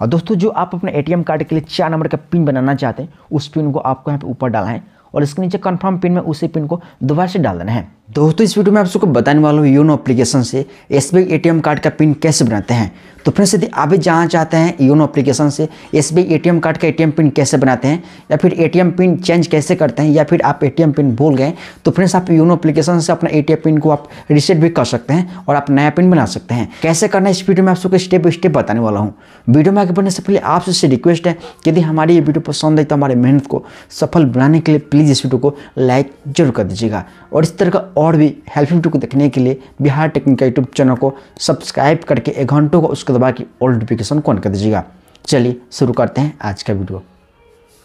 और दोस्तों जो आप अपने एटीएम कार्ड के लिए चार नंबर का पिन बनाना चाहते हैं उस पिन को आपको यहाँ पे ऊपर डालना है और इसके नीचे कन्फर्म पिन में उसी पिन को दोबारा से डाल देना है दोस्तों इस वीडियो में आप सबको बताने वाला हूँ योनो एप्लीकेशन से एस बी कार्ड का पिन कैसे बनाते हैं तो फ्रेंड्स यदि आप भी जानना चाहते हैं योनो एप्लीकेशन से एस बी कार्ड का एटीएम पिन कैसे बनाते हैं या फिर एटीएम पिन चेंज कैसे करते हैं या फिर आप एटीएम पिन भूल गए तो फ्रेंड्स आप योनो एप्लीकेशन से अपना ए पिन को आप रिसेट भी कर सकते हैं और आप नया पिन बना सकते हैं कैसे करना इस वीडियो में आप सबको स्टेप बाई स्टेप बताने वाला हूँ वीडियो में आगे बढ़ने से पहले आप सबसे रिक्वेस्ट है यदि हमारी ये वीडियो पसंद है तो हमारे मेहनत को सफल बनाने के लिए प्लीज़ इस वीडियो को लाइक जरूर कर दीजिएगा और इस तरह का और भी हेल्पफुल वीडियो को देखने के लिए बिहार टेक्निक यूट्यूब चैनल को सब्सक्राइब करके एक घंटों को उसको दबा के ऑल नोटिफिकेशन कौन कर दीजिएगा चलिए शुरू करते हैं आज का वीडियो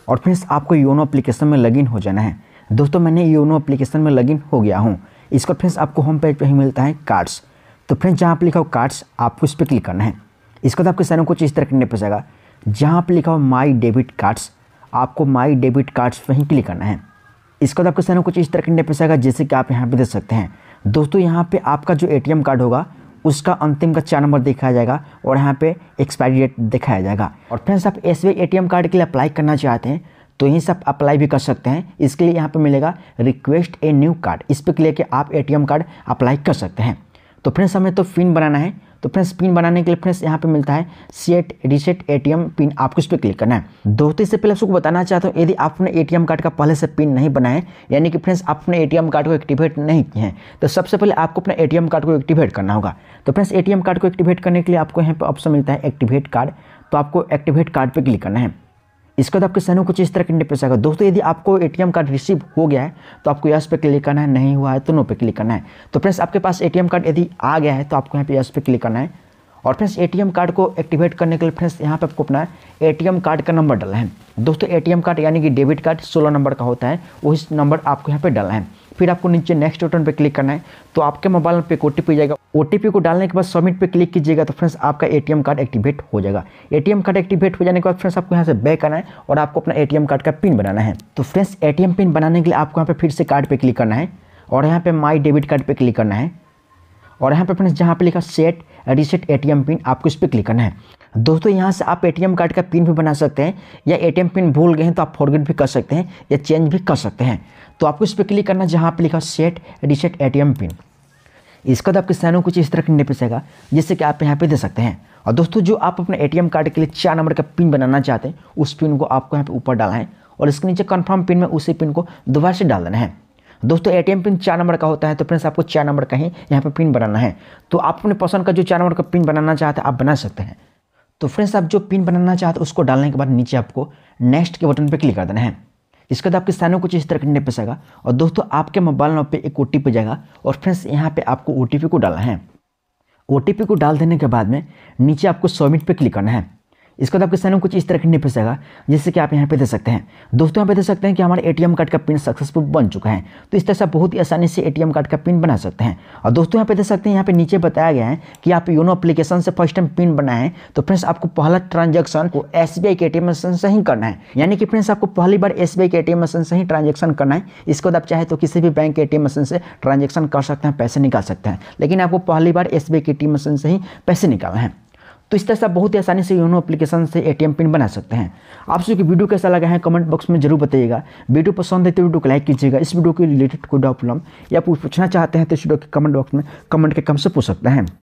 और फ्रेंड्स आपको योनो अप्लीकेशन में लगिन हो जाना है दोस्तों मैंने योनो अप्लीकेशन में लगिन हो गया हूँ इसका फ्रेंड्स आपको होम पेज पर ही मिलता है कार्ड्स तो फ्रेंड्स जहाँ आप लिखा हो कार्ड्स आपको इस पर क्लिक करना है इसके बाद तो आपके सारे कुछ इस तरह करने पर जाएगा जहाँ आप लिखा हो माई डेबिट कार्ड्स आपको माई डेबिट कार्ड्स पर ही क्लिक करना है इसके बाद आपके सामने कुछ इस तरह का इंटरफेस आएगा जैसे कि आप यहाँ पे देख सकते हैं दोस्तों यहाँ पे आपका जो एटीएम कार्ड होगा उसका अंतिम का चार नंबर दिखाया जाएगा और यहाँ पे एक्सपायरी डेट दिखाया जाएगा और फ्रेंड्स आप एस बी कार्ड के लिए अप्लाई करना चाहते हैं तो यहीं से आप अप्लाई भी कर सकते हैं इसके लिए यहाँ पर मिलेगा रिक्वेस्ट ए न्यू कार्ड इस पर क्लिक के आप ए कार्ड अप्लाई कर सकते हैं तो फ्रेंड्स हमें तो फिन बनाना है तो फ्रेंड्स पिन बनाने के लिए फ्रेंड्स यहाँ पे मिलता है सेट रिसेट एटीएम पिन आपको इस पर क्लिक करना है दोस्तों इससे पहले आपको बताना चाहता हूँ यदि आपने एटीएम कार्ड का पहले से पिन नहीं बनाए यानी कि फ्रेंड्स आपने एटीएम कार्ड को एक्टिवेट नहीं किए हैं तो सबसे पहले आपको अपना एम कार्ड को एक्टिवेट करना होगा तो फ्रेंड्स एम कार्ड को एक्टिवेट करने के लिए आपको यहाँ पर ऑप्शन मिलता है एक्टिवेट कार्ड तो आपको एक्टिवेट कार्ड पर क्लिक करना है इसके बाद आपके सामने कुछ इस तरह के इंटरफेस आएगा दोस्तों यदि आपको एटीएम कार्ड रिसीव हो गया है तो आपको यस पे क्लिक करना है नहीं हुआ है तो नो पे क्लिक करना है तो फ्रेंड्स आपके पास एटीएम कार्ड यदि आ गया है तो आपको यहाँ पे यस पे क्लिक करना है और फ्रेंड्स एटीएम कार्ड को एक्टिवेट करने के लिए फ्रेंड्स यहाँ पे आपको अपना एटीएम कार्ड का नंबर डालना है दोस्तों एटीएम कार्ड यानी कि डेबिट कार्ड सोलह नंबर का होता है वही नंबर आपको यहाँ पर डालना है फिर आपको नीचे नेक्स्ट बटन पर क्लिक करना है तो आपके मोबाइल पर ओ टी जाएगा ओ को डालने के बाद सबमिट पे क्लिक कीजिएगा तो फ्रेंड्स आपका एटीएम कार्ड एक्टिवेट हो जाएगा एटीएम कार्ड एक्टिवेट हो जाने के बाद फ्रेंड्स आपको यहाँ से बैक आना है और आपको अपना एटीएम कार्ड का पिन बनाना है तो फ्रेंड्स एटीएम पिन बनाने के लिए आपको यहाँ पर फिर से कार्ड पर क्लिक करना है और यहाँ पर माई डेबिट कार्ड पर क्लिक करना है और यहाँ पर फ्रेंड्स जहाँ पर लिखा सेट रिसेट ए पिन आपको इस पर क्लिक करना है दोस्तों यहाँ से आप ए कार्ड का पिन भी बना सकते हैं या ए पिन भूल गए हैं तो आप फॉरगेट भी कर सकते हैं या चेंज भी कर सकते हैं तो आपको इस पर क्लिक करना है जहाँ पर लिखा सेट रिसेट ए पिन इसका तो आपके सैनों कुछ इस तरह की निपसेगा जिससे कि आप यहाँ पे दे सकते हैं और दोस्तों जो आप अपने एटीएम कार्ड के लिए चार नंबर का पिन बनाना चाहते हैं उस पिन को आपको यहाँ पे ऊपर डालना है और इसके नीचे कन्फर्म पिन में उसी पिन को दोबारा से डाल देना है दोस्तों ए पिन चार नंबर का होता है तो फ्रेंड्स आपको चार नंबर का ही यहाँ पर पिन बनाना है तो आप अपने पसंद का जो चार नंबर का पिन बनाना चाहते हैं आप बना सकते हैं तो फ्रेंड्स आप जो पिन बनाना चाहते हैं उसको डालने के बाद नीचे आपको नेक्स्ट के बटन पर क्लिक कर देना है इसके बाद आपके सामने कुछ इस तरह का इंटरफेस आएगा और दोस्तों आपके मोबाइल नंबर पे एक ओ टी जाएगा और फ्रेंड्स यहाँ पे आपको ओ को डालना है ओ को डाल देने के बाद में नीचे आपको सबमिट पे क्लिक करना है इसको तो आपके सामने कुछ इस तरह का नहीं आएगा जैसे कि आप यहाँ पे दे सकते हैं दोस्तों यहाँ पे दे सकते हैं कि हमारे एटीएम कार्ड का पिन सक्सेसफुल बन चुका है तो इस तरह से आप बहुत ही आसानी से एटीएम कार्ड का पिन बना सकते हैं और दोस्तों यहाँ पे दे सकते हैं यहाँ पे नीचे बताया गया है कि आप योनो अपलीकेशन से फर्स्ट टाइम पिन बनाएं तो फ्रेंड्स आपको पहला ट्रांजेक्शन को एस के ए मशीन से ही करना है यानी कि फ्रेंड्स आपको पहली बार एस के ए मशीन से ही ट्रांजेक्शन करना है इसके बाद तो आप चाहे तो किसी भी बैंक के ए मशीन से ट्रांजेक्शन कर सकते हैं पैसे निकाल सकते हैं लेकिन आपको पहली बार एस के ए मशीन से ही पैसे निकालना है तो इस तरह से आप बहुत ही आसानी से योनो एप्लीकेशन से एटीएम पिन बना सकते हैं आप सबकी वीडियो कैसा लगा है कमेंट बॉक्स में जरूर बताइएगा वीडियो पसंद है तो वीडियो को लाइक कीजिएगा इस वीडियो के रिलेटेड कोई डॉप्लम या पूछना चाहते हैं तो इस वीडियो के कमेंट बॉक्स में कमेंट के कम से पूछ सकते हैं